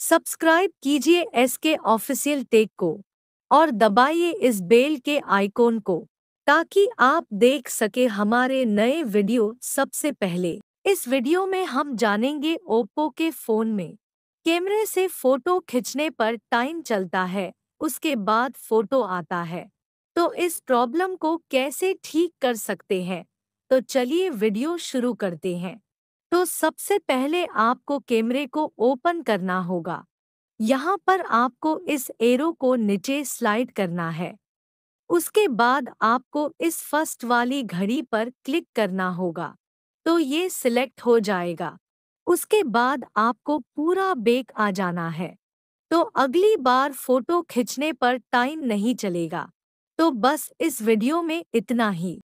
subscribe कीजिए S के official take को और दबाइए इस बेल के आइकॉन को ताकि आप देख सके हमारे नए वीडियो सबसे पहले इस वीडियो में हम जानेंगे ओप्पो के फोन में कैमरे से फोटो खींचने पर टाइम चलता है उसके बाद फोटो आता है तो इस प्रॉब्लम को कैसे ठीक कर सकते हैं तो चलिए वीडियो शुरू करते हैं तो सबसे पहले आपको कैमरे को ओपन करना होगा यहाँ पर आपको इस एरो को नीचे स्लाइड करना है उसके बाद आपको इस फर्स्ट वाली घड़ी पर क्लिक करना होगा तो ये सिलेक्ट हो जाएगा उसके बाद आपको पूरा बेक आ जाना है तो अगली बार फोटो खींचने पर टाइम नहीं चलेगा तो बस इस वीडियो में इतना ही